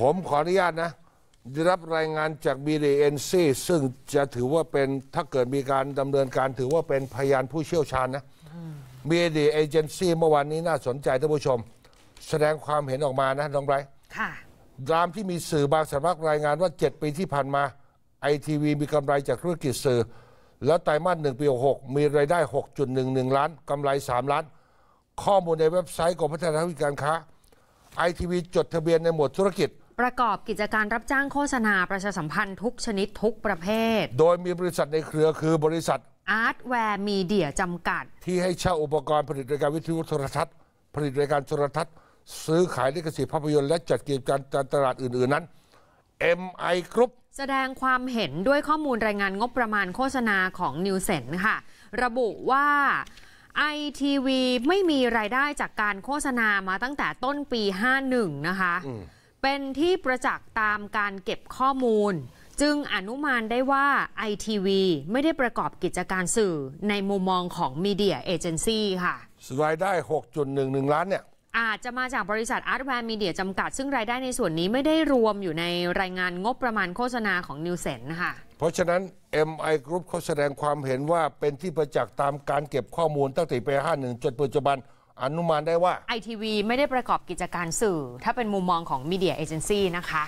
ผมขออนุญาตนะได้รับรายงานจาก BDNC ซึ่งจะถือว่าเป็นถ้าเกิดมีการดำเนินการถือว่าเป็นพยานผู้เชี่ยวชาญนะ BD Agency เมื่อวานนี้น่าสนใจท่านผู้ชม แสดงความเห็นออกมานะ น้องไบรท์ค่ะตามที่มีสื่อบางสำนักรายงานว่า 7 ปีที่ผ่านมาไอทีวีมีกำไรจากธุรกิจสื่อ แล้วไตรมาส1ปี6มีรายได้ 6.11 ล้านกำไร 3 ล้านข้อมูลในเว็บไซต์กรมพัฒนาธุรกิจการค้าไอทีวีจดทะเบียนในหมวดธุรกิจประกอบกิจการรับจ้างโฆษณา ประชาสัมพันธ์ทุกชนิดทุกประเภท โดยมีบริษัทในเครือคือบริษัทอาร์ตแวร์มีเดียจำกัด ที่ให้เช่าอุปกรณ์ผลิตรายการวิทยุโทรทัศน์ ผลิตรายการโทรทัศน์ ซื้อขายลิขสิทธิ์ภาพยนตร์และจัดกิจการตลาดอื่นๆ นั้น MI Group แสดงความเห็นด้วยข้อมูลรายงานงบประมาณโฆษณาของนิวเซนค่ะระบุว่า ITV ไม่มีรายได้จากการโฆษณามาตั้งแต่ต้นปี 51 นะคะเป็นที่ประจักษ์ตามการเก็บข้อมูล จึงอนุมานได้ว่าไอทีวีไม่ได้ประกอบกิจการสื่อในมุมมองของมีเดียเอเจนซี่ค่ะรายได้ 6.11 ล้านเนี่ย อาจจะมาจากบริษัทอาร์ตแวร์มีเดียจำกัดซึ่งรายได้ในส่วนนี้ไม่ได้รวมอยู่ในรายงานงบประมาณโฆษณาของนิวเซนค่ะเพราะฉะนั้น MI Group เขาแสดงความเห็นว่าเป็นที่ประจักษ์ตามการเก็บข้อมูลตั้งแต่ปี51จนปัจจุบันอนุมานได้ว่าไอทีวีไม่ได้ประกอบกิจการสื่อ ถ้าเป็นมุมมองของมีเดียเอเจนซี่นะคะ